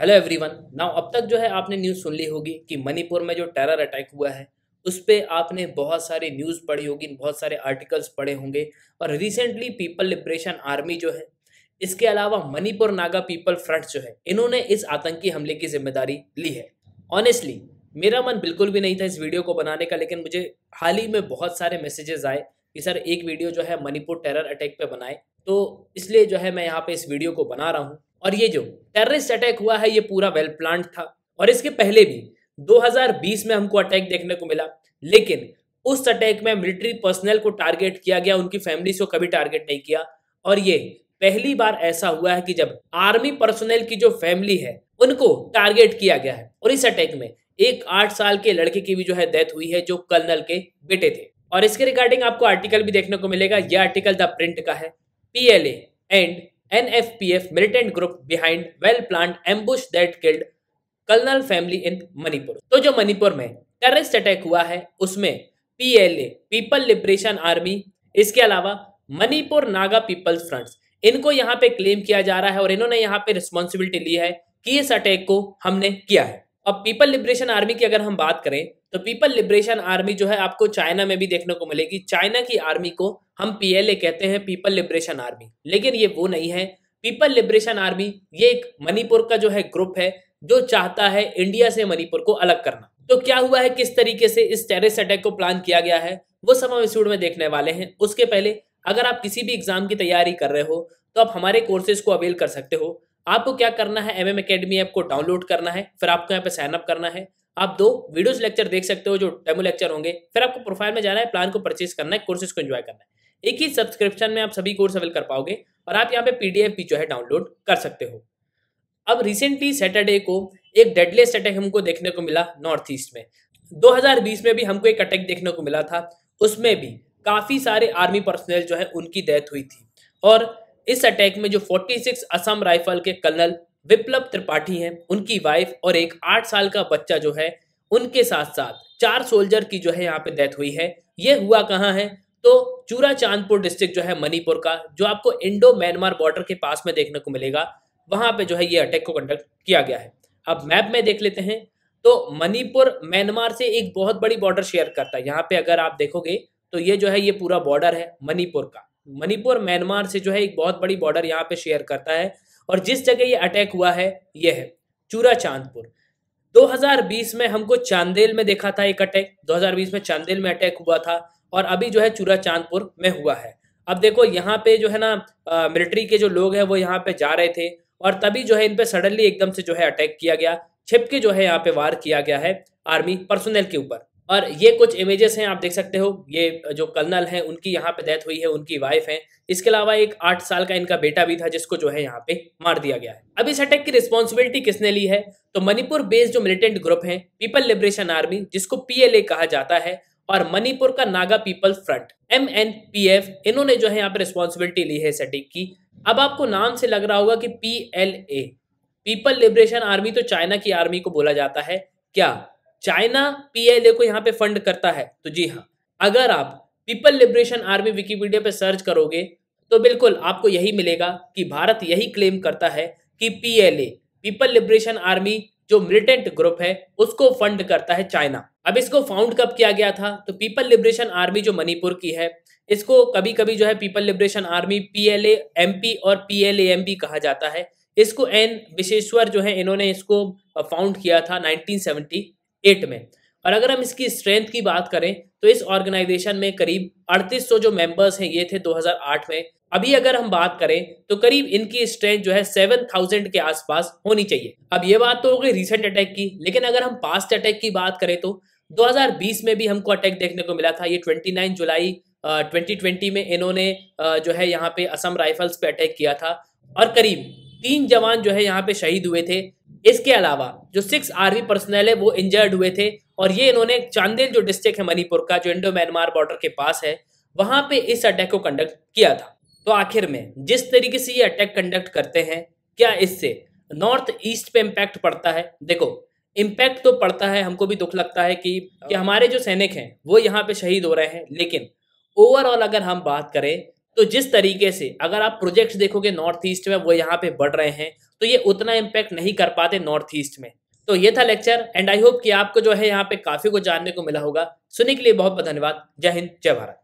Hello everyone now अब तक जो है आपने न्यूज़ सुन ली होगी कि मणिपुर में जो टेरर अटैक हुआ है उस पर आपने बहुत सारी न्यूज़ पढ़ी होगी बहुत सारे आर्टिकल्स पढ़े होंगे और रिसेंटली पीपल लिबरेशन आर्मी जो है इसके अलावा मणिपुर नागा पीपल फ्रंट जो है इन्होंने इस आतंकी हमले की जिम्मेदारी ली है ऑनेस्टली मेरा मन बिल्कुल भी नहीं था इस वीडियो को बनाने का लेकिन मुझे हाल ही में बहुत सारे मैसेजेस आए कि सर एक वीडियो जो है मणिपुर टेरर अटैक पे बनाए तो इसलिए जो है मैं यहाँ पे इस वीडियो को बना रहा हूँ और ये जो टेररिस्ट अटैक हुआ है ये पूरा वेल प्लान था और इसके पहले भी 2020 में हमको अटैक देखने को मिला लेकिन उस अटैक में मिलिट्री पर्सनल को टारगेट किया गया उनकी फैमिली को कभी टारगेट नहीं किया और ये पहली बार ऐसा हुआ है कि जब आर्मी पर्सनल की जो फैमिली है उनको टारगेट किया गया है और इस अटैक में एक आठ साल के लड़के की भी जो है डेथ हुई है जो कर्नल के बेटे थे और इसके रिगार्डिंग आपको आर्टिकल भी देखने को मिलेगा यह आर्टिकल द प्रिंट का है PLA and NFPF militant group behind well-planned ambush that killed Colonel family in Manipur. तो जो मणिपुर में टेररिस्ट अटैक हुआ है उसमें पीएलए पीपल लिबरेशन आर्मी इसके अलावा मणिपुर नागा पीपल्स फ्रंट इनको यहाँ पे क्लेम किया जा रहा है और इन्होंने यहाँ पे रिस्पॉन्सिबिलिटी ली है कि इस अटैक को हमने किया है अब पीपल लिबरेशन आर्मी की अगर हम बात करें तो पीपल लिबरेशन आर्मी जो है आपको चाइना में भी देखने को मिलेगी चाइना की आर्मी को हम पीएलए कहते हैं पीपल लिबरेशन आर्मी लेकिन ये वो नहीं है पीपल लिबरेशन आर्मी ये एक मणिपुर का जो है ग्रुप है जो चाहता है इंडिया से मणिपुर को अलग करना तो क्या हुआ है किस तरीके से इस टेरिस अटैक को प्लान किया गया है वो सब हम इस में देखने वाले हैं उसके पहले अगर आप किसी भी एग्जाम की तैयारी कर रहे हो तो आप हमारे कोर्सेज को अवेल कर सकते हो आपको क्या करना है एम एम अकेडमी ऐप को डाउनलोड करना है फिर आपको यहाँ पे साइनअप करना है आप दो वीडियोस लेक्चर देख सकते हो जो डेमो लेक्चर होंगे फिर आपको प्रोफाइल में जाना है प्लान को परचेज करना है कोर्सेज को एंजॉय करना है एक ही सब्सक्रिप्शन में आप सभी कोर्स अवेल कर पाओगे और आप यहाँ पे पीडीएफ भी जो है डाउनलोड कर सकते हो अब रिसेंटली सैटरडे को एक डेडलेस्ट अटैक हमको देखने को मिला नॉर्थ ईस्ट में दो में भी हमको एक अटैक देखने को मिला था उसमें भी काफ़ी सारे आर्मी पर्सनल जो है उनकी डेथ हुई थी और इस अटैक में जो 46 असम राइफल के कर्नल विप्लव त्रिपाठी हैं उनकी वाइफ और एक आठ साल का बच्चा जो है उनके साथ साथ चार सोल्जर की जो है यहाँ पे डेथ हुई है ये हुआ कहाँ है तो चूरा चांदपुर डिस्ट्रिक्ट जो है मणिपुर का जो आपको इंडो म्यांमार बॉर्डर के पास में देखने को मिलेगा वहां पे जो है ये अटैक को कंडक्ट किया गया है अब मैप में देख लेते हैं तो मणिपुर म्यांमार से एक बहुत बड़ी बॉर्डर शेयर करता है यहाँ पे अगर आप देखोगे तो ये जो है ये पूरा बॉर्डर है मणिपुर का मणिपुर म्यांमार से जो है एक बहुत बड़ी बॉर्डर यहाँ पे शेयर करता है और जिस जगह ये अटैक हुआ है यह है चूरा चांदपुर 2020 में हमको चांदेल में देखा था एक अटैक 2020 में चांदेल में अटैक हुआ था और अभी जो है चूरा चांदपुर में हुआ है अब देखो यहाँ पे जो है ना मिलिट्री के जो लोग हैं वो यहाँ पे जा रहे थे और तभी जो है इन पे सडनली एकदम से जो है अटैक किया गया छिपके जो है यहाँ पे वार किया गया है आर्मी पर्सनल के ऊपर और ये कुछ इमेजेस हैं आप देख सकते हो ये जो कर्नल हैं उनकी यहाँ पे डेथ हुई है उनकी वाइफ है इसके अलावा एक आठ साल का इनका बेटा भी था जिसको जो है यहाँ पे मार दिया गया है अब इस अटैक की रिस्पॉन्सिबिलिटी किसने ली है तो मणिपुर बेस्ड जो मिलिटेंट ग्रुप है पीपल लिबरेशन आर्मी जिसको पीएलए कहा जाता है और मणिपुर का Naga people front M N P F इन्होंने जो है यहाँ पे रिस्पॉन्सिबिलिटी ली है इस अटैक की अब आपको नाम से लग रहा होगा कि P L A people liberation army तो चाइना की आर्मी को बोला जाता है क्या चाइना पीएलए को यहाँ पे फंड करता है तो जी हाँ अगर आप पीपल लिबरेशन आर्मी विकीपीडिया पे सर्च करोगे तो बिल्कुल आपको यही मिलेगा कि भारत यही क्लेम करता है कि पीएलए पीपल लिबरेशन आर्मी जो मिलिटेंट ग्रुप है उसको फंड करता है चाइना अब इसको फाउंड कब किया गया था तो पीपल लिबरेशन आर्मी जो मणिपुर की है इसको कभी कभी जो है people liberation army PLA MP और पीएलए एमपी कहा जाता है इसको एन विशेश्वर जो है इन्होंने इसको फाउंड किया था एट में और अगर हम इसकी स्ट्रेंथ की बात करें तो इस ऑर्गेनाइजेशन में करीब 3800 जो मेंबर्स हैं ये थे 2008 में अभी अगर हम बात करें तो करीब इनकी स्ट्रेंथ जो है 7000 के आसपास होनी चाहिए अब ये बात तो हो गई रिसेंट अटैक की लेकिन अगर हम पास्ट अटैक की बात करें तो 2020 में भी हमको अटैक देखने को मिला था ये 29 जुलाई आ, 2020 में इन्होंने जो है यहाँ पे असम राइफल्स पे अटैक किया था और करीब तीन जवान जो है यहाँ पे शहीद हुए थे इसके अलावा जो सिक्स आर्मी पर्सनल है वो इंजर्ड हुए थे और ये इन्होंने चांदेल जो डिस्ट्रिक्ट है मणिपुर का जो इंडो म्यांमार बॉर्डर के पास है वहां पे इस अटैक को कंडक्ट किया था तो आखिर में जिस तरीके से ये अटैक कंडक्ट करते हैं क्या इससे नॉर्थ ईस्ट पे इम्पैक्ट पड़ता है देखो इम्पैक्ट तो पड़ता है हमको भी दुख लगता है कि, कि हमारे जो सैनिक हैं वो यहाँ पे शहीद हो रहे हैं लेकिन ओवरऑल अगर हम बात करें तो जिस तरीके से अगर आप प्रोजेक्ट्स देखोगे नॉर्थ ईस्ट में वो यहाँ पे बढ़ रहे हैं तो ये उतना इम्पैक्ट नहीं कर पाते नॉर्थ ईस्ट में तो ये था लेक्चर एंड आई होप कि आपको जो है यहाँ पे काफ़ी कुछ जानने को मिला होगा सुनने के लिए बहुत बहुत धन्यवाद जय हिंद जय भारत